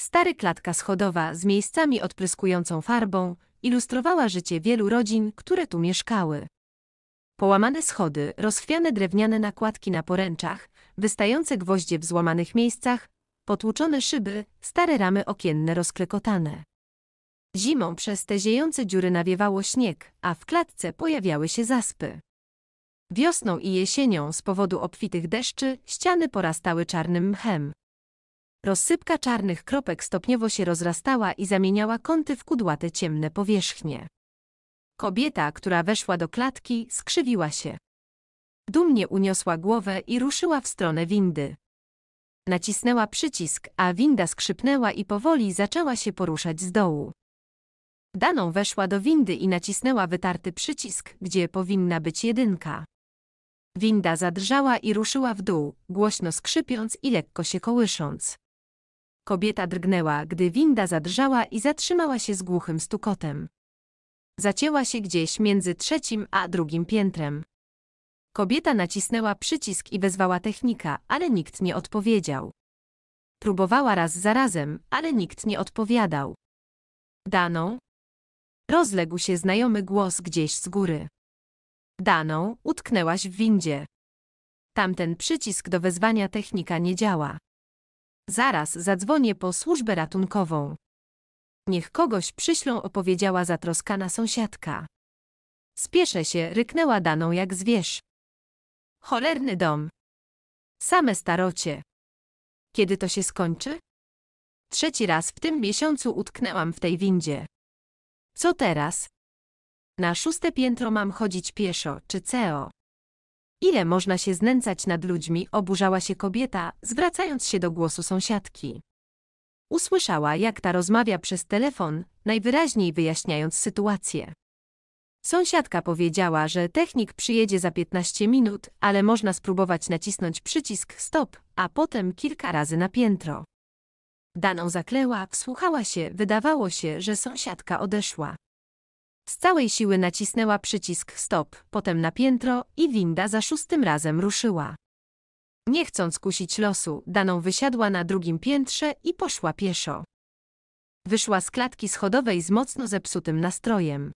Stary klatka schodowa z miejscami odpryskującą farbą ilustrowała życie wielu rodzin, które tu mieszkały. Połamane schody, rozchwiane drewniane nakładki na poręczach, wystające gwoździe w złamanych miejscach, potłuczone szyby, stare ramy okienne rozklekotane. Zimą przez te ziejące dziury nawiewało śnieg, a w klatce pojawiały się zaspy. Wiosną i jesienią z powodu obfitych deszczy ściany porastały czarnym mchem. Rozsypka czarnych kropek stopniowo się rozrastała i zamieniała kąty w kudłate ciemne powierzchnie. Kobieta, która weszła do klatki, skrzywiła się. Dumnie uniosła głowę i ruszyła w stronę windy. Nacisnęła przycisk, a winda skrzypnęła i powoli zaczęła się poruszać z dołu. Daną weszła do windy i nacisnęła wytarty przycisk, gdzie powinna być jedynka. Winda zadrżała i ruszyła w dół, głośno skrzypiąc i lekko się kołysząc. Kobieta drgnęła, gdy winda zadrżała i zatrzymała się z głuchym stukotem. Zacięła się gdzieś między trzecim a drugim piętrem. Kobieta nacisnęła przycisk i wezwała technika, ale nikt nie odpowiedział. Próbowała raz za razem, ale nikt nie odpowiadał. Daną? Rozległ się znajomy głos gdzieś z góry. Daną, utknęłaś w windzie. Tamten przycisk do wezwania technika nie działa. Zaraz zadzwonię po służbę ratunkową. Niech kogoś przyślą, opowiedziała zatroskana sąsiadka. Spieszę się, ryknęła daną jak zwierz. Cholerny dom. Same starocie. Kiedy to się skończy? Trzeci raz w tym miesiącu utknęłam w tej windzie. Co teraz? Na szóste piętro mam chodzić pieszo, czy CEO? Ile można się znęcać nad ludźmi, oburzała się kobieta, zwracając się do głosu sąsiadki. Usłyszała, jak ta rozmawia przez telefon, najwyraźniej wyjaśniając sytuację. Sąsiadka powiedziała, że technik przyjedzie za 15 minut, ale można spróbować nacisnąć przycisk stop, a potem kilka razy na piętro. Daną zakleła, wsłuchała się, wydawało się, że sąsiadka odeszła. Z całej siły nacisnęła przycisk stop, potem na piętro i winda za szóstym razem ruszyła. Nie chcąc kusić losu, Daną wysiadła na drugim piętrze i poszła pieszo. Wyszła z klatki schodowej z mocno zepsutym nastrojem.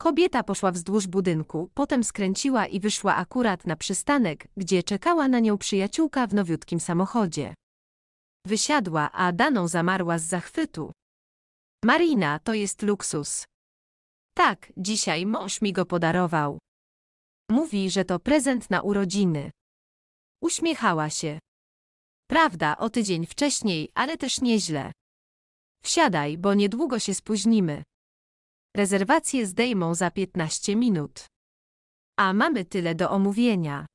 Kobieta poszła wzdłuż budynku, potem skręciła i wyszła akurat na przystanek, gdzie czekała na nią przyjaciółka w nowiutkim samochodzie. Wysiadła, a Daną zamarła z zachwytu. Marina, to jest luksus. Tak, dzisiaj mąż mi go podarował. Mówi, że to prezent na urodziny. Uśmiechała się. Prawda, o tydzień wcześniej, ale też nieźle. Wsiadaj, bo niedługo się spóźnimy. Rezerwacje zdejmą za 15 minut. A mamy tyle do omówienia.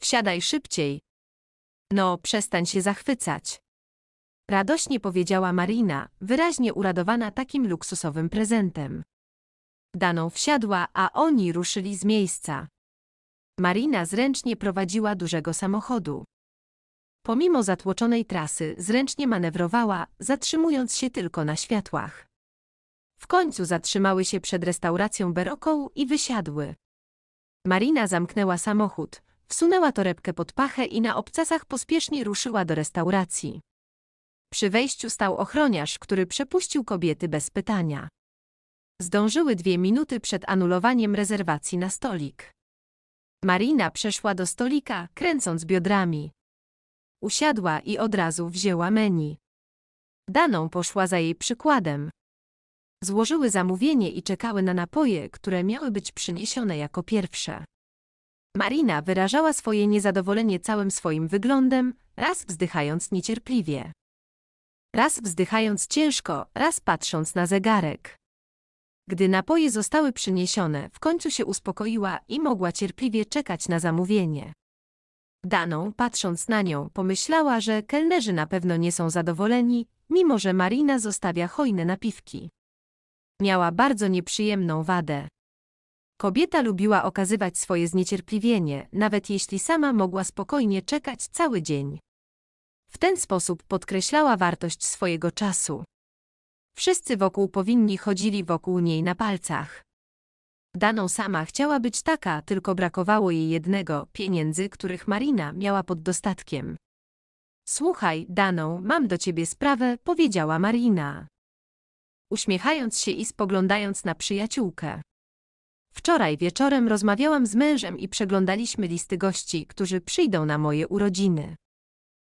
Wsiadaj szybciej. No, przestań się zachwycać. Radośnie powiedziała Marina, wyraźnie uradowana takim luksusowym prezentem. Daną wsiadła, a oni ruszyli z miejsca. Marina zręcznie prowadziła dużego samochodu. Pomimo zatłoczonej trasy zręcznie manewrowała, zatrzymując się tylko na światłach. W końcu zatrzymały się przed restauracją Berokołu i wysiadły. Marina zamknęła samochód, wsunęła torebkę pod pachę i na obcasach pospiesznie ruszyła do restauracji. Przy wejściu stał ochroniarz, który przepuścił kobiety bez pytania. Zdążyły dwie minuty przed anulowaniem rezerwacji na stolik. Marina przeszła do stolika, kręcąc biodrami. Usiadła i od razu wzięła menu. Daną poszła za jej przykładem. Złożyły zamówienie i czekały na napoje, które miały być przyniesione jako pierwsze. Marina wyrażała swoje niezadowolenie całym swoim wyglądem, raz wzdychając niecierpliwie. Raz wzdychając ciężko, raz patrząc na zegarek. Gdy napoje zostały przyniesione, w końcu się uspokoiła i mogła cierpliwie czekać na zamówienie. Daną, patrząc na nią, pomyślała, że kelnerzy na pewno nie są zadowoleni, mimo że Marina zostawia hojne napiwki. Miała bardzo nieprzyjemną wadę. Kobieta lubiła okazywać swoje zniecierpliwienie, nawet jeśli sama mogła spokojnie czekać cały dzień. W ten sposób podkreślała wartość swojego czasu. Wszyscy wokół powinni chodzili wokół niej na palcach. Daną sama chciała być taka, tylko brakowało jej jednego, pieniędzy, których Marina miała pod dostatkiem. Słuchaj, Daną, mam do ciebie sprawę, powiedziała Marina. Uśmiechając się i spoglądając na przyjaciółkę. Wczoraj wieczorem rozmawiałam z mężem i przeglądaliśmy listy gości, którzy przyjdą na moje urodziny.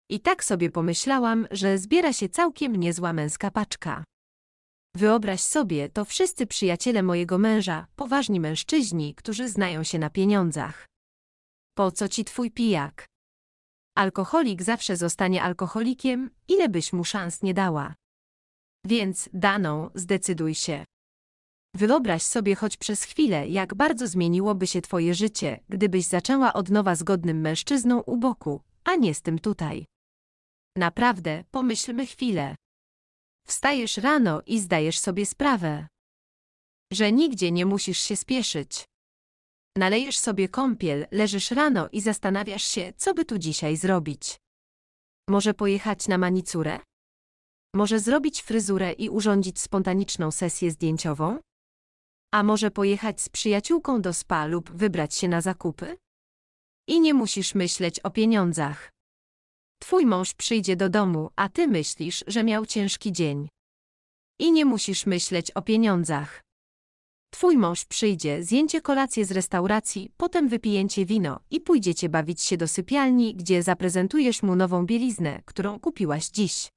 I tak sobie pomyślałam, że zbiera się całkiem niezła męska paczka. Wyobraź sobie, to wszyscy przyjaciele mojego męża, poważni mężczyźni, którzy znają się na pieniądzach. Po co ci twój pijak? Alkoholik zawsze zostanie alkoholikiem, ile byś mu szans nie dała. Więc, Daną, zdecyduj się. Wyobraź sobie choć przez chwilę, jak bardzo zmieniłoby się twoje życie, gdybyś zaczęła od nowa z godnym mężczyzną u boku, a nie z tym tutaj. Naprawdę, pomyślmy chwilę. Wstajesz rano i zdajesz sobie sprawę, że nigdzie nie musisz się spieszyć. Nalejesz sobie kąpiel, leżysz rano i zastanawiasz się, co by tu dzisiaj zrobić. Może pojechać na manicurę? Może zrobić fryzurę i urządzić spontaniczną sesję zdjęciową? A może pojechać z przyjaciółką do spa lub wybrać się na zakupy? I nie musisz myśleć o pieniądzach. Twój mąż przyjdzie do domu, a ty myślisz, że miał ciężki dzień. I nie musisz myśleć o pieniądzach. Twój mąż przyjdzie, zjęcie kolację z restauracji, potem wypijęcie wino i pójdziecie bawić się do sypialni, gdzie zaprezentujesz mu nową bieliznę, którą kupiłaś dziś.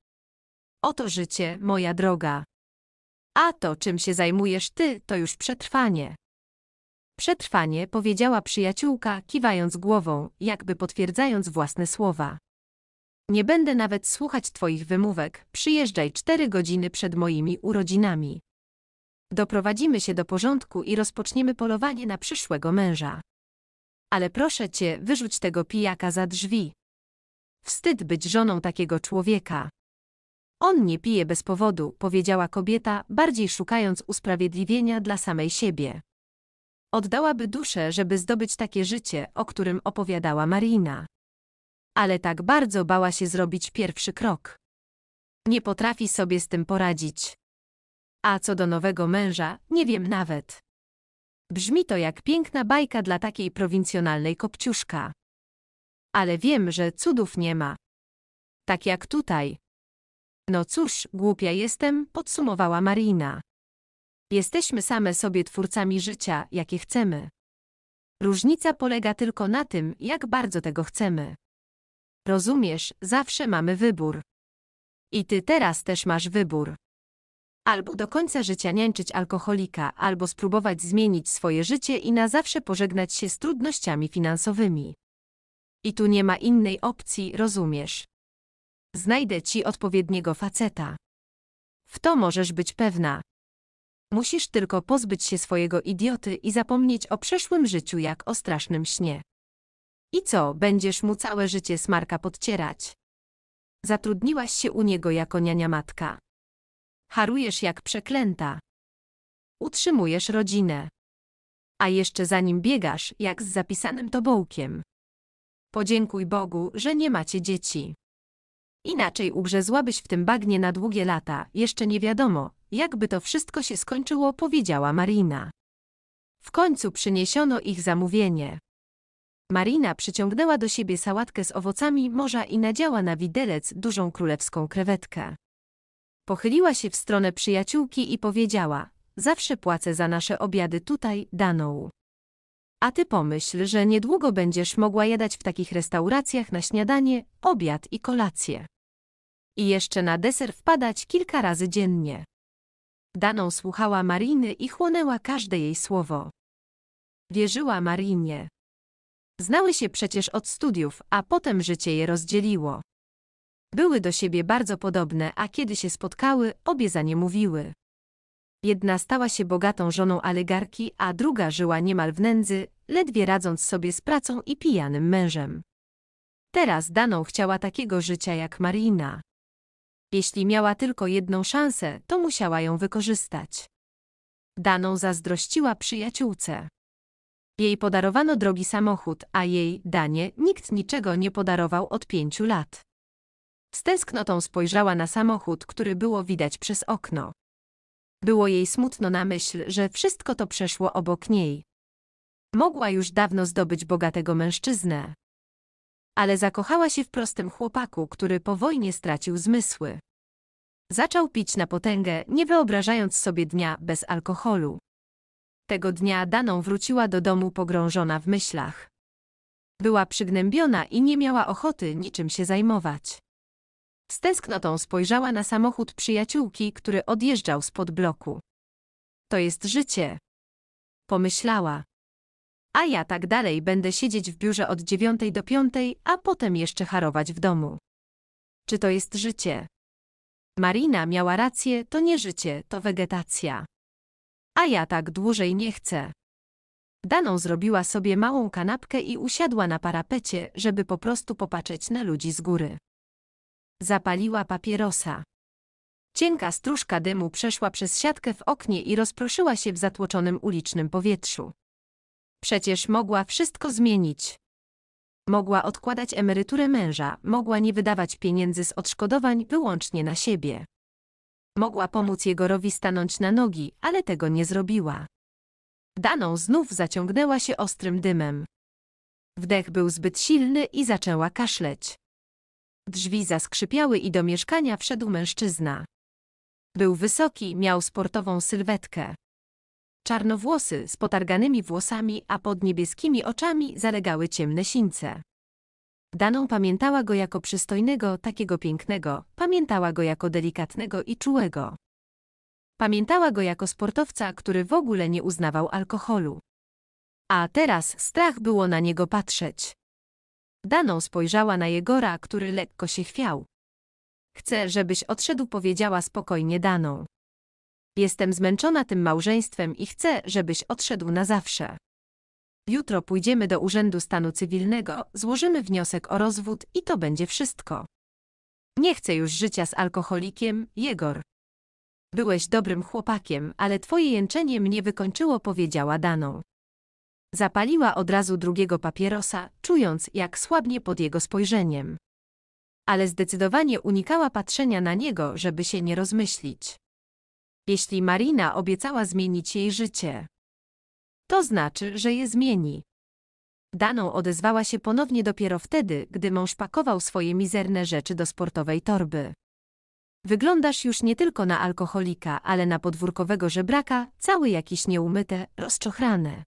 Oto życie, moja droga. A to, czym się zajmujesz ty, to już przetrwanie. Przetrwanie, powiedziała przyjaciółka, kiwając głową, jakby potwierdzając własne słowa. Nie będę nawet słuchać twoich wymówek, przyjeżdżaj cztery godziny przed moimi urodzinami. Doprowadzimy się do porządku i rozpoczniemy polowanie na przyszłego męża. Ale proszę cię, wyrzuć tego pijaka za drzwi. Wstyd być żoną takiego człowieka. On nie pije bez powodu, powiedziała kobieta, bardziej szukając usprawiedliwienia dla samej siebie. Oddałaby duszę, żeby zdobyć takie życie, o którym opowiadała Marina ale tak bardzo bała się zrobić pierwszy krok. Nie potrafi sobie z tym poradzić. A co do nowego męża, nie wiem nawet. Brzmi to jak piękna bajka dla takiej prowincjonalnej kopciuszka. Ale wiem, że cudów nie ma. Tak jak tutaj. No cóż, głupia jestem, podsumowała Marina. Jesteśmy same sobie twórcami życia, jakie chcemy. Różnica polega tylko na tym, jak bardzo tego chcemy. Rozumiesz, zawsze mamy wybór. I ty teraz też masz wybór. Albo do końca życia niańczyć alkoholika, albo spróbować zmienić swoje życie i na zawsze pożegnać się z trudnościami finansowymi. I tu nie ma innej opcji, rozumiesz? Znajdę ci odpowiedniego faceta. W to możesz być pewna. Musisz tylko pozbyć się swojego idioty i zapomnieć o przeszłym życiu jak o strasznym śnie. I co, będziesz mu całe życie smarka podcierać? Zatrudniłaś się u niego jako niania matka. Harujesz jak przeklęta. Utrzymujesz rodzinę. A jeszcze za nim biegasz, jak z zapisanym tobołkiem. Podziękuj Bogu, że nie macie dzieci. Inaczej ugrzezłabyś w tym bagnie na długie lata, jeszcze nie wiadomo, jakby to wszystko się skończyło, powiedziała Marina. W końcu przyniesiono ich zamówienie. Marina przyciągnęła do siebie sałatkę z owocami morza i nadziała na widelec dużą królewską krewetkę. Pochyliła się w stronę przyjaciółki i powiedziała: Zawsze płacę za nasze obiady tutaj, Daną. A ty pomyśl, że niedługo będziesz mogła jadać w takich restauracjach na śniadanie, obiad i kolację. I jeszcze na deser wpadać kilka razy dziennie. Daną słuchała Mariny i chłonęła każde jej słowo. Wierzyła Marinie. Znały się przecież od studiów, a potem życie je rozdzieliło. Były do siebie bardzo podobne, a kiedy się spotkały, obie za nie mówiły. Jedna stała się bogatą żoną oligarki, a druga żyła niemal w nędzy, ledwie radząc sobie z pracą i pijanym mężem. Teraz Daną chciała takiego życia jak Marina. Jeśli miała tylko jedną szansę, to musiała ją wykorzystać. Daną zazdrościła przyjaciółce. Jej podarowano drogi samochód, a jej, Danie, nikt niczego nie podarował od pięciu lat. Z tęsknotą spojrzała na samochód, który było widać przez okno. Było jej smutno na myśl, że wszystko to przeszło obok niej. Mogła już dawno zdobyć bogatego mężczyznę. Ale zakochała się w prostym chłopaku, który po wojnie stracił zmysły. Zaczął pić na potęgę, nie wyobrażając sobie dnia bez alkoholu. Tego dnia Daną wróciła do domu pogrążona w myślach. Była przygnębiona i nie miała ochoty niczym się zajmować. Z tęsknotą spojrzała na samochód przyjaciółki, który odjeżdżał spod bloku. To jest życie. Pomyślała. A ja tak dalej będę siedzieć w biurze od dziewiątej do piątej, a potem jeszcze harować w domu. Czy to jest życie? Marina miała rację, to nie życie, to wegetacja. A ja tak dłużej nie chcę. Daną zrobiła sobie małą kanapkę i usiadła na parapecie, żeby po prostu popatrzeć na ludzi z góry. Zapaliła papierosa. Cienka stróżka dymu przeszła przez siatkę w oknie i rozproszyła się w zatłoczonym ulicznym powietrzu. Przecież mogła wszystko zmienić. Mogła odkładać emeryturę męża, mogła nie wydawać pieniędzy z odszkodowań wyłącznie na siebie. Mogła pomóc Jegorowi stanąć na nogi, ale tego nie zrobiła. Daną znów zaciągnęła się ostrym dymem. Wdech był zbyt silny i zaczęła kaszleć. Drzwi zaskrzypiały i do mieszkania wszedł mężczyzna. Był wysoki, miał sportową sylwetkę. Czarnowłosy z potarganymi włosami, a pod niebieskimi oczami zalegały ciemne sińce. Daną pamiętała go jako przystojnego, takiego pięknego, pamiętała go jako delikatnego i czułego. Pamiętała go jako sportowca, który w ogóle nie uznawał alkoholu. A teraz strach było na niego patrzeć. Daną spojrzała na Jegora, który lekko się chwiał. Chcę, żebyś odszedł, powiedziała spokojnie Daną. Jestem zmęczona tym małżeństwem i chcę, żebyś odszedł na zawsze. Jutro pójdziemy do Urzędu Stanu Cywilnego, złożymy wniosek o rozwód i to będzie wszystko. Nie chcę już życia z alkoholikiem, Jegor. Byłeś dobrym chłopakiem, ale twoje jęczenie mnie wykończyło, powiedziała Daną. Zapaliła od razu drugiego papierosa, czując, jak słabnie pod jego spojrzeniem. Ale zdecydowanie unikała patrzenia na niego, żeby się nie rozmyślić. Jeśli Marina obiecała zmienić jej życie, to znaczy, że je zmieni. Daną odezwała się ponownie dopiero wtedy, gdy mąż pakował swoje mizerne rzeczy do sportowej torby. Wyglądasz już nie tylko na alkoholika, ale na podwórkowego żebraka, cały jakiś nieumyte, rozczochrane.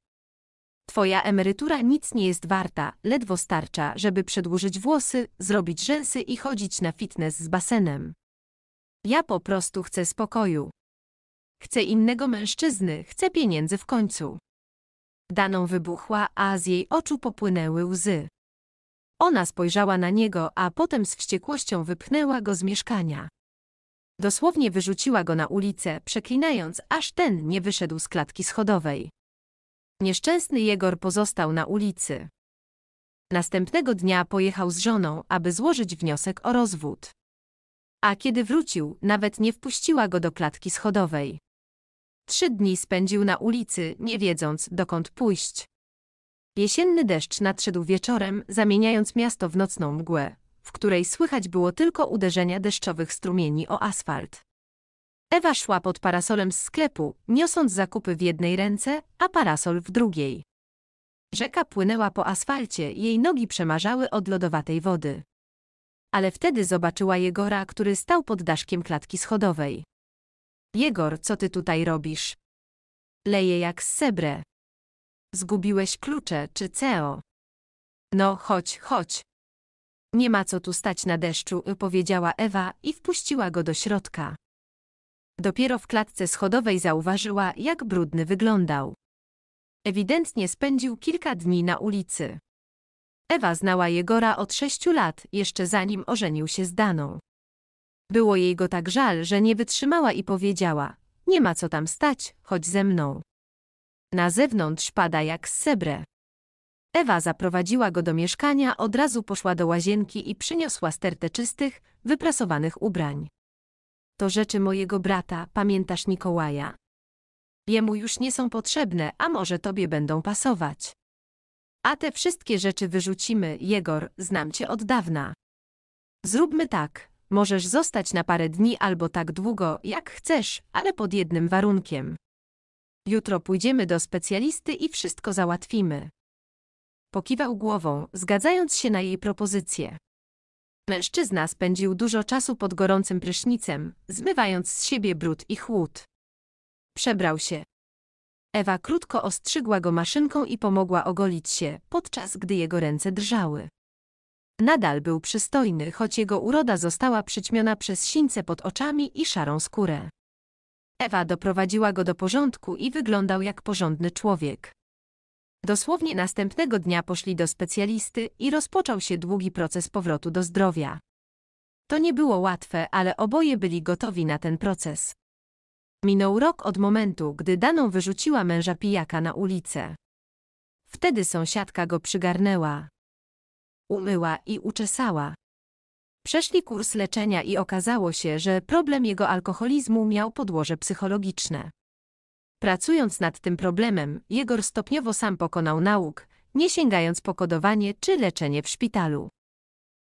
Twoja emerytura nic nie jest warta, ledwo starcza, żeby przedłużyć włosy, zrobić rzęsy i chodzić na fitness z basenem. Ja po prostu chcę spokoju. Chcę innego mężczyzny, chcę pieniędzy w końcu. Daną wybuchła, a z jej oczu popłynęły łzy. Ona spojrzała na niego, a potem z wściekłością wypchnęła go z mieszkania. Dosłownie wyrzuciła go na ulicę, przeklinając, aż ten nie wyszedł z klatki schodowej. Nieszczęsny Jegor pozostał na ulicy. Następnego dnia pojechał z żoną, aby złożyć wniosek o rozwód. A kiedy wrócił, nawet nie wpuściła go do klatki schodowej. Trzy dni spędził na ulicy, nie wiedząc, dokąd pójść. Jesienny deszcz nadszedł wieczorem, zamieniając miasto w nocną mgłę, w której słychać było tylko uderzenia deszczowych strumieni o asfalt. Ewa szła pod parasolem z sklepu, niosąc zakupy w jednej ręce, a parasol w drugiej. Rzeka płynęła po asfalcie, jej nogi przemarzały od lodowatej wody. Ale wtedy zobaczyła Jegora, który stał pod daszkiem klatki schodowej. Jegor, co ty tutaj robisz? Leje jak z sebre. Zgubiłeś klucze, czy ceo? No, chodź, chodź. Nie ma co tu stać na deszczu, powiedziała Ewa i wpuściła go do środka. Dopiero w klatce schodowej zauważyła, jak brudny wyglądał. Ewidentnie spędził kilka dni na ulicy. Ewa znała Jegora od sześciu lat, jeszcze zanim ożenił się z Daną. Było jej go tak żal, że nie wytrzymała i powiedziała: Nie ma co tam stać, chodź ze mną. Na zewnątrz pada jak z sebre. Ewa zaprowadziła go do mieszkania, od razu poszła do łazienki i przyniosła stertę czystych, wyprasowanych ubrań. To rzeczy mojego brata, pamiętasz Mikołaja? Jemu już nie są potrzebne, a może tobie będą pasować. A te wszystkie rzeczy wyrzucimy, Jegor, znam cię od dawna. Zróbmy tak, Możesz zostać na parę dni albo tak długo, jak chcesz, ale pod jednym warunkiem. Jutro pójdziemy do specjalisty i wszystko załatwimy. Pokiwał głową, zgadzając się na jej propozycję. Mężczyzna spędził dużo czasu pod gorącym prysznicem, zmywając z siebie brud i chłód. Przebrał się. Ewa krótko ostrzygła go maszynką i pomogła ogolić się, podczas gdy jego ręce drżały. Nadal był przystojny, choć jego uroda została przyćmiona przez sińce pod oczami i szarą skórę. Ewa doprowadziła go do porządku i wyglądał jak porządny człowiek. Dosłownie następnego dnia poszli do specjalisty i rozpoczął się długi proces powrotu do zdrowia. To nie było łatwe, ale oboje byli gotowi na ten proces. Minął rok od momentu, gdy Daną wyrzuciła męża pijaka na ulicę. Wtedy sąsiadka go przygarnęła umyła i uczesała. Przeszli kurs leczenia i okazało się, że problem jego alkoholizmu miał podłoże psychologiczne. Pracując nad tym problemem, Jegor stopniowo sam pokonał nauk, nie sięgając po kodowanie czy leczenie w szpitalu.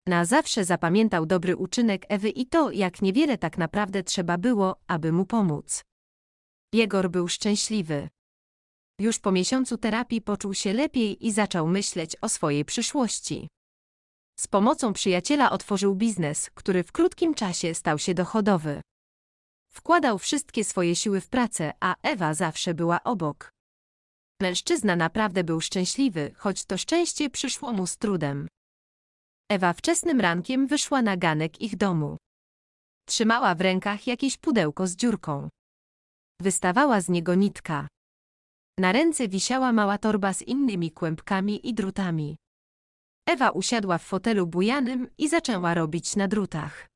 Na zawsze zapamiętał dobry uczynek Ewy i to, jak niewiele tak naprawdę trzeba było, aby mu pomóc. Jegor był szczęśliwy. Już po miesiącu terapii poczuł się lepiej i zaczął myśleć o swojej przyszłości. Z pomocą przyjaciela otworzył biznes, który w krótkim czasie stał się dochodowy. Wkładał wszystkie swoje siły w pracę, a Ewa zawsze była obok. Mężczyzna naprawdę był szczęśliwy, choć to szczęście przyszło mu z trudem. Ewa wczesnym rankiem wyszła na ganek ich domu. Trzymała w rękach jakieś pudełko z dziurką. Wystawała z niego nitka. Na ręce wisiała mała torba z innymi kłębkami i drutami. Ewa usiadła w fotelu bujanym i zaczęła robić na drutach.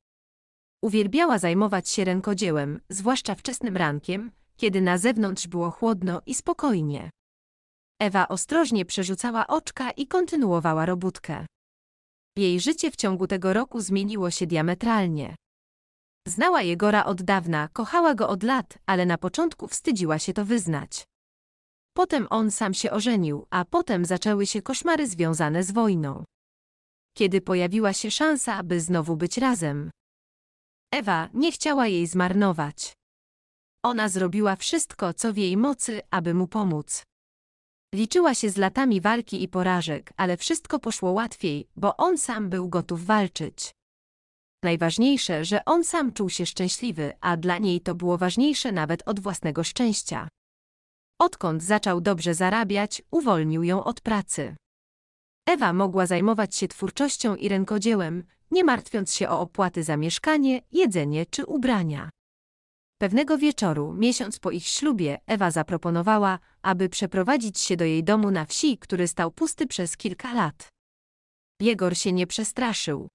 Uwielbiała zajmować się rękodziełem, zwłaszcza wczesnym rankiem, kiedy na zewnątrz było chłodno i spokojnie. Ewa ostrożnie przerzucała oczka i kontynuowała robótkę. Jej życie w ciągu tego roku zmieniło się diametralnie. Znała Jegora od dawna, kochała go od lat, ale na początku wstydziła się to wyznać. Potem on sam się ożenił, a potem zaczęły się koszmary związane z wojną. Kiedy pojawiła się szansa, aby znowu być razem. Ewa nie chciała jej zmarnować. Ona zrobiła wszystko, co w jej mocy, aby mu pomóc. Liczyła się z latami walki i porażek, ale wszystko poszło łatwiej, bo on sam był gotów walczyć. Najważniejsze, że on sam czuł się szczęśliwy, a dla niej to było ważniejsze nawet od własnego szczęścia. Odkąd zaczął dobrze zarabiać, uwolnił ją od pracy. Ewa mogła zajmować się twórczością i rękodziełem, nie martwiąc się o opłaty za mieszkanie, jedzenie czy ubrania. Pewnego wieczoru, miesiąc po ich ślubie, Ewa zaproponowała, aby przeprowadzić się do jej domu na wsi, który stał pusty przez kilka lat. Biegor się nie przestraszył.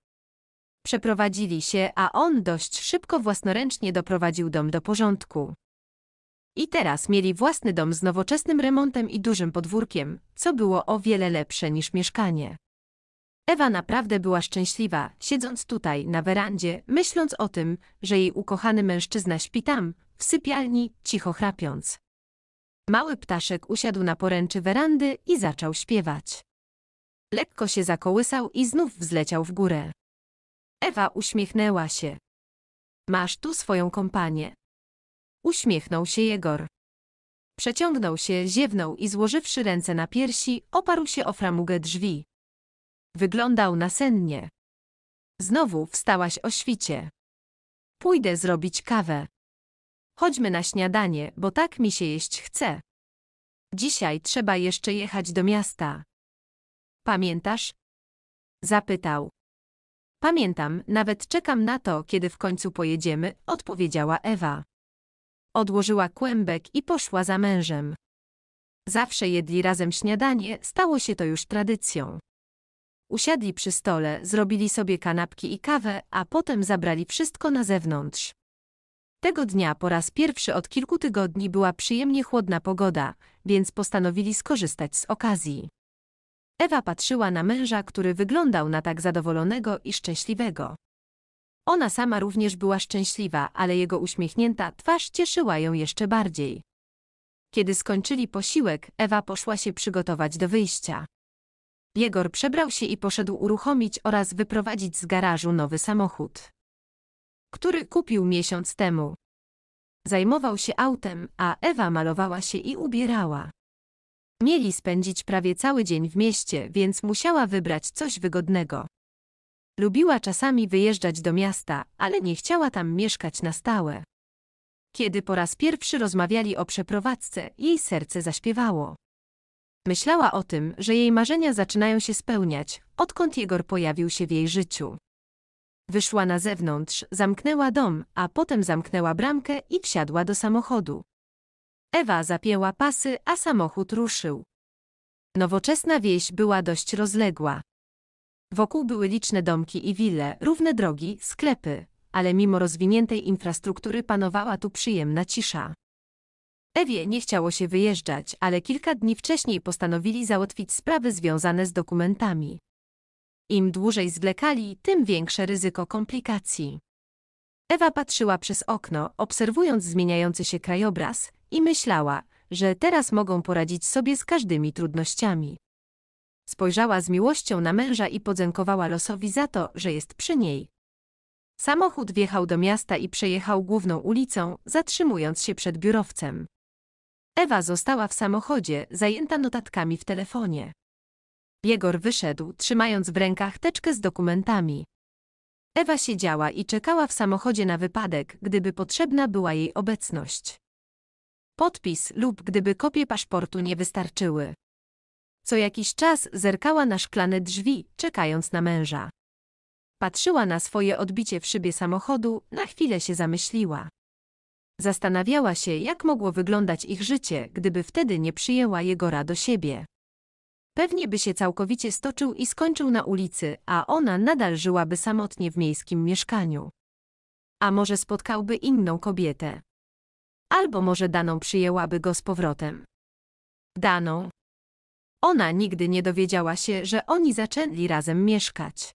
Przeprowadzili się, a on dość szybko własnoręcznie doprowadził dom do porządku. I teraz mieli własny dom z nowoczesnym remontem i dużym podwórkiem, co było o wiele lepsze niż mieszkanie. Ewa naprawdę była szczęśliwa, siedząc tutaj, na werandzie, myśląc o tym, że jej ukochany mężczyzna śpi tam, w sypialni, cicho chrapiąc. Mały ptaszek usiadł na poręczy werandy i zaczął śpiewać. Lekko się zakołysał i znów wzleciał w górę. Ewa uśmiechnęła się. Masz tu swoją kompanię, Uśmiechnął się Jegor. Przeciągnął się, ziewnął i złożywszy ręce na piersi, oparł się o framugę drzwi. Wyglądał nasennie. Znowu wstałaś o świcie. Pójdę zrobić kawę. Chodźmy na śniadanie, bo tak mi się jeść chce. Dzisiaj trzeba jeszcze jechać do miasta. Pamiętasz? Zapytał. Pamiętam, nawet czekam na to, kiedy w końcu pojedziemy, odpowiedziała Ewa. Odłożyła kłębek i poszła za mężem. Zawsze jedli razem śniadanie, stało się to już tradycją. Usiadli przy stole, zrobili sobie kanapki i kawę, a potem zabrali wszystko na zewnątrz. Tego dnia po raz pierwszy od kilku tygodni była przyjemnie chłodna pogoda, więc postanowili skorzystać z okazji. Ewa patrzyła na męża, który wyglądał na tak zadowolonego i szczęśliwego. Ona sama również była szczęśliwa, ale jego uśmiechnięta twarz cieszyła ją jeszcze bardziej. Kiedy skończyli posiłek, Ewa poszła się przygotować do wyjścia. Biegor przebrał się i poszedł uruchomić oraz wyprowadzić z garażu nowy samochód, który kupił miesiąc temu. Zajmował się autem, a Ewa malowała się i ubierała. Mieli spędzić prawie cały dzień w mieście, więc musiała wybrać coś wygodnego. Lubiła czasami wyjeżdżać do miasta, ale nie chciała tam mieszkać na stałe. Kiedy po raz pierwszy rozmawiali o przeprowadzce, jej serce zaśpiewało. Myślała o tym, że jej marzenia zaczynają się spełniać, odkąd Jegor pojawił się w jej życiu. Wyszła na zewnątrz, zamknęła dom, a potem zamknęła bramkę i wsiadła do samochodu. Ewa zapięła pasy, a samochód ruszył. Nowoczesna wieś była dość rozległa. Wokół były liczne domki i wille, równe drogi, sklepy, ale mimo rozwiniętej infrastruktury panowała tu przyjemna cisza. Ewie nie chciało się wyjeżdżać, ale kilka dni wcześniej postanowili załatwić sprawy związane z dokumentami. Im dłużej zwlekali, tym większe ryzyko komplikacji. Ewa patrzyła przez okno, obserwując zmieniający się krajobraz i myślała, że teraz mogą poradzić sobie z każdymi trudnościami. Spojrzała z miłością na męża i podziękowała losowi za to, że jest przy niej. Samochód wjechał do miasta i przejechał główną ulicą, zatrzymując się przed biurowcem. Ewa została w samochodzie, zajęta notatkami w telefonie. Biegor wyszedł, trzymając w rękach teczkę z dokumentami. Ewa siedziała i czekała w samochodzie na wypadek, gdyby potrzebna była jej obecność. Podpis lub gdyby kopie paszportu nie wystarczyły. Co jakiś czas zerkała na szklane drzwi, czekając na męża. Patrzyła na swoje odbicie w szybie samochodu, na chwilę się zamyśliła. Zastanawiała się, jak mogło wyglądać ich życie, gdyby wtedy nie przyjęła jego do siebie. Pewnie by się całkowicie stoczył i skończył na ulicy, a ona nadal żyłaby samotnie w miejskim mieszkaniu. A może spotkałby inną kobietę. Albo może daną przyjęłaby go z powrotem. Daną, ona nigdy nie dowiedziała się, że oni zaczęli razem mieszkać.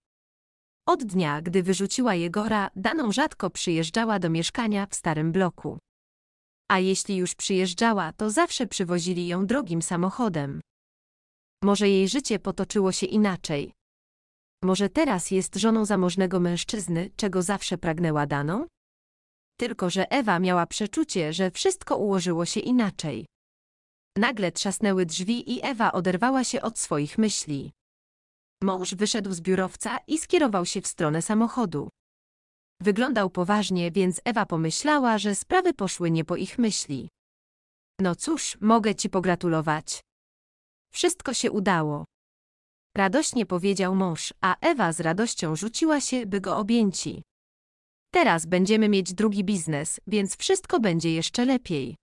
Od dnia, gdy wyrzuciła Jegora, Daną rzadko przyjeżdżała do mieszkania w starym bloku. A jeśli już przyjeżdżała, to zawsze przywozili ją drogim samochodem. Może jej życie potoczyło się inaczej. Może teraz jest żoną zamożnego mężczyzny, czego zawsze pragnęła Daną? Tylko, że Ewa miała przeczucie, że wszystko ułożyło się inaczej. Nagle trzasnęły drzwi i Ewa oderwała się od swoich myśli. Mąż wyszedł z biurowca i skierował się w stronę samochodu. Wyglądał poważnie, więc Ewa pomyślała, że sprawy poszły nie po ich myśli. No cóż, mogę ci pogratulować. Wszystko się udało. Radośnie powiedział mąż, a Ewa z radością rzuciła się, by go objęci. Teraz będziemy mieć drugi biznes, więc wszystko będzie jeszcze lepiej.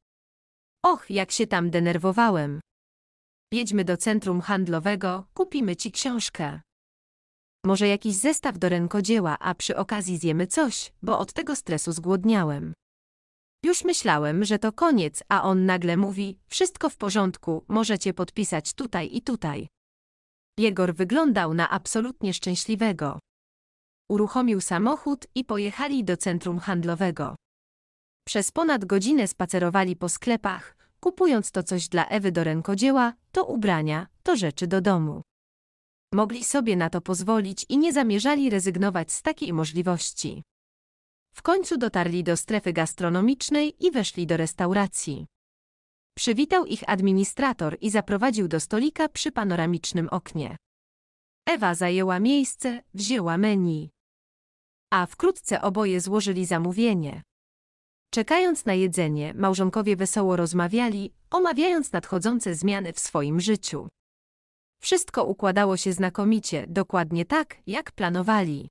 Och, jak się tam denerwowałem. Jedźmy do centrum handlowego, kupimy ci książkę. Może jakiś zestaw do rękodzieła, a przy okazji zjemy coś, bo od tego stresu zgłodniałem. Już myślałem, że to koniec, a on nagle mówi: Wszystko w porządku, możecie podpisać tutaj i tutaj. Jegor wyglądał na absolutnie szczęśliwego. Uruchomił samochód i pojechali do centrum handlowego. Przez ponad godzinę spacerowali po sklepach, kupując to coś dla Ewy do rękodzieła, to ubrania, to rzeczy do domu. Mogli sobie na to pozwolić i nie zamierzali rezygnować z takiej możliwości. W końcu dotarli do strefy gastronomicznej i weszli do restauracji. Przywitał ich administrator i zaprowadził do stolika przy panoramicznym oknie. Ewa zajęła miejsce, wzięła menu. A wkrótce oboje złożyli zamówienie. Czekając na jedzenie, małżonkowie wesoło rozmawiali, omawiając nadchodzące zmiany w swoim życiu. Wszystko układało się znakomicie, dokładnie tak, jak planowali.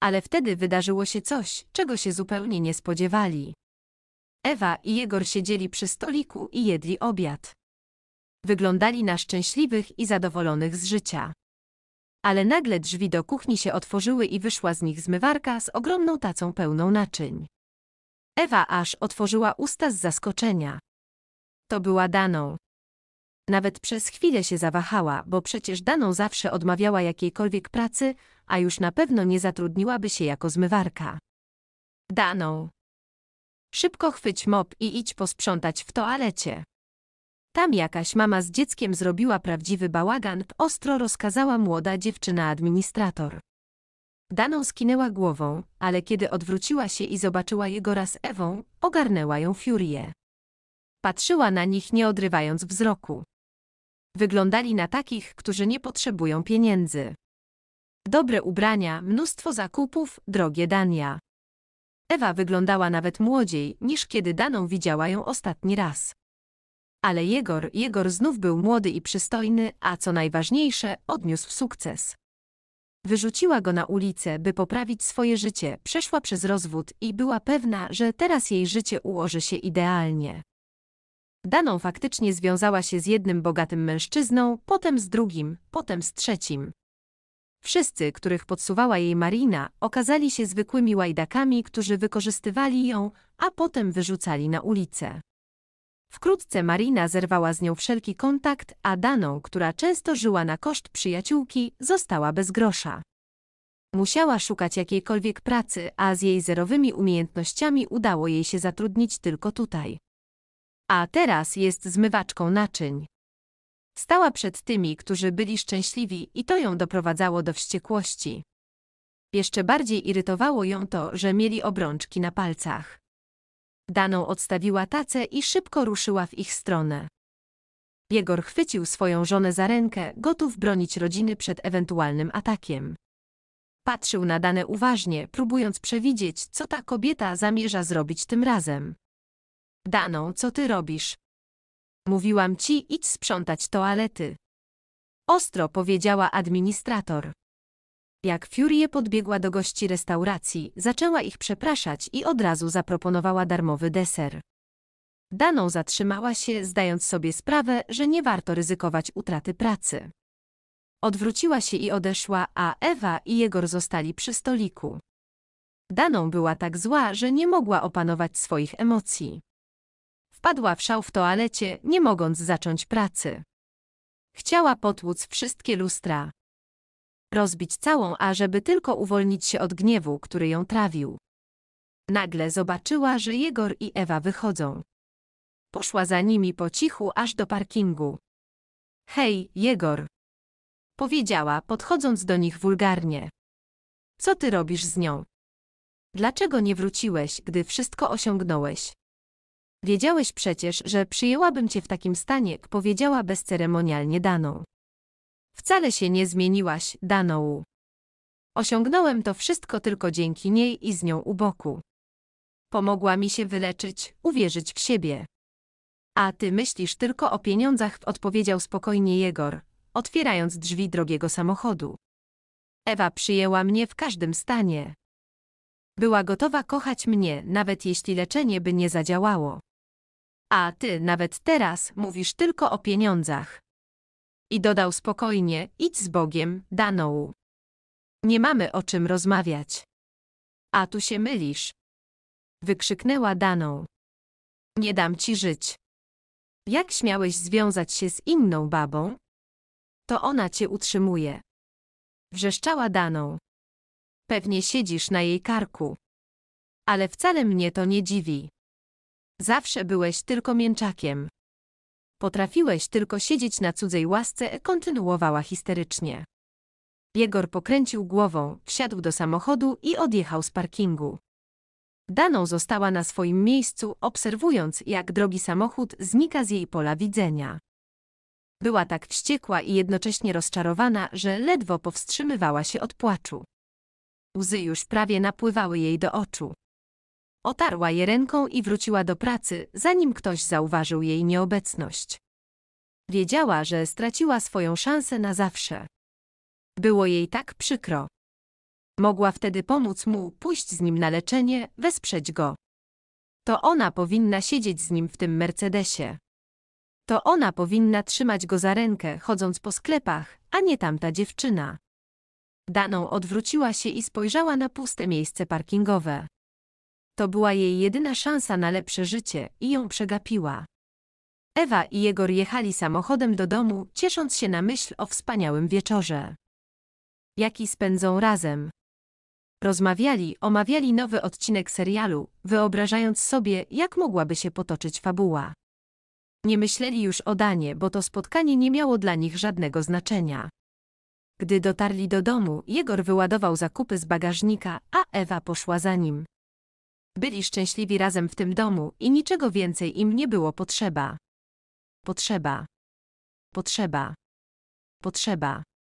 Ale wtedy wydarzyło się coś, czego się zupełnie nie spodziewali. Ewa i Jegor siedzieli przy stoliku i jedli obiad. Wyglądali na szczęśliwych i zadowolonych z życia. Ale nagle drzwi do kuchni się otworzyły i wyszła z nich zmywarka z ogromną tacą pełną naczyń. Ewa aż otworzyła usta z zaskoczenia. To była Daną. Nawet przez chwilę się zawahała, bo przecież Daną zawsze odmawiała jakiejkolwiek pracy, a już na pewno nie zatrudniłaby się jako zmywarka. Daną. Szybko chwyć mop i idź posprzątać w toalecie. Tam jakaś mama z dzieckiem zrobiła prawdziwy bałagan, ostro rozkazała młoda dziewczyna administrator. Daną skinęła głową, ale kiedy odwróciła się i zobaczyła jego raz Ewą, ogarnęła ją furię. Patrzyła na nich nie odrywając wzroku. Wyglądali na takich, którzy nie potrzebują pieniędzy. Dobre ubrania, mnóstwo zakupów, drogie dania. Ewa wyglądała nawet młodziej niż kiedy Daną widziała ją ostatni raz. Ale Jegor, Jegor znów był młody i przystojny, a co najważniejsze, odniósł sukces. Wyrzuciła go na ulicę, by poprawić swoje życie, przeszła przez rozwód i była pewna, że teraz jej życie ułoży się idealnie. Daną faktycznie związała się z jednym bogatym mężczyzną, potem z drugim, potem z trzecim. Wszyscy, których podsuwała jej Marina, okazali się zwykłymi łajdakami, którzy wykorzystywali ją, a potem wyrzucali na ulicę. Wkrótce Marina zerwała z nią wszelki kontakt, a Daną, która często żyła na koszt przyjaciółki, została bez grosza. Musiała szukać jakiejkolwiek pracy, a z jej zerowymi umiejętnościami udało jej się zatrudnić tylko tutaj. A teraz jest zmywaczką naczyń. Stała przed tymi, którzy byli szczęśliwi i to ją doprowadzało do wściekłości. Jeszcze bardziej irytowało ją to, że mieli obrączki na palcach. Daną odstawiła tacę i szybko ruszyła w ich stronę. Biegor chwycił swoją żonę za rękę, gotów bronić rodziny przed ewentualnym atakiem. Patrzył na Danę uważnie, próbując przewidzieć, co ta kobieta zamierza zrobić tym razem. Daną, co ty robisz? Mówiłam ci, idź sprzątać toalety. Ostro powiedziała administrator. Jak Furie podbiegła do gości restauracji, zaczęła ich przepraszać i od razu zaproponowała darmowy deser. Daną zatrzymała się, zdając sobie sprawę, że nie warto ryzykować utraty pracy. Odwróciła się i odeszła, a Ewa i Jegor zostali przy stoliku. Daną była tak zła, że nie mogła opanować swoich emocji. Wpadła w szał w toalecie, nie mogąc zacząć pracy. Chciała potłuc wszystkie lustra rozbić całą, ażeby tylko uwolnić się od gniewu, który ją trawił. Nagle zobaczyła, że Jegor i Ewa wychodzą. Poszła za nimi po cichu aż do parkingu. Hej, Jegor! Powiedziała, podchodząc do nich wulgarnie. Co ty robisz z nią? Dlaczego nie wróciłeś, gdy wszystko osiągnąłeś? Wiedziałeś przecież, że przyjęłabym cię w takim stanie, powiedziała bezceremonialnie daną. Wcale się nie zmieniłaś, Danoł. Osiągnąłem to wszystko tylko dzięki niej i z nią u boku. Pomogła mi się wyleczyć, uwierzyć w siebie. A ty myślisz tylko o pieniądzach, odpowiedział spokojnie Jegor, otwierając drzwi drogiego samochodu. Ewa przyjęła mnie w każdym stanie. Była gotowa kochać mnie, nawet jeśli leczenie by nie zadziałało. A ty nawet teraz mówisz tylko o pieniądzach. I dodał spokojnie, idź z Bogiem, Danou. Nie mamy o czym rozmawiać. A tu się mylisz. Wykrzyknęła Daną. Nie dam ci żyć. Jak śmiałeś związać się z inną babą? To ona cię utrzymuje. Wrzeszczała Daną. Pewnie siedzisz na jej karku. Ale wcale mnie to nie dziwi. Zawsze byłeś tylko mięczakiem. Potrafiłeś tylko siedzieć na cudzej łasce, kontynuowała histerycznie. Biegor pokręcił głową, wsiadł do samochodu i odjechał z parkingu. Daną została na swoim miejscu, obserwując, jak drogi samochód znika z jej pola widzenia. Była tak wściekła i jednocześnie rozczarowana, że ledwo powstrzymywała się od płaczu. Łzy już prawie napływały jej do oczu. Otarła je ręką i wróciła do pracy, zanim ktoś zauważył jej nieobecność. Wiedziała, że straciła swoją szansę na zawsze. Było jej tak przykro. Mogła wtedy pomóc mu, pójść z nim na leczenie, wesprzeć go. To ona powinna siedzieć z nim w tym Mercedesie. To ona powinna trzymać go za rękę, chodząc po sklepach, a nie tamta dziewczyna. Daną odwróciła się i spojrzała na puste miejsce parkingowe. To była jej jedyna szansa na lepsze życie i ją przegapiła. Ewa i Jegor jechali samochodem do domu, ciesząc się na myśl o wspaniałym wieczorze. Jaki spędzą razem. Rozmawiali, omawiali nowy odcinek serialu, wyobrażając sobie, jak mogłaby się potoczyć fabuła. Nie myśleli już o Danie, bo to spotkanie nie miało dla nich żadnego znaczenia. Gdy dotarli do domu, Jegor wyładował zakupy z bagażnika, a Ewa poszła za nim. Byli szczęśliwi razem w tym domu i niczego więcej im nie było potrzeba. Potrzeba. Potrzeba. Potrzeba.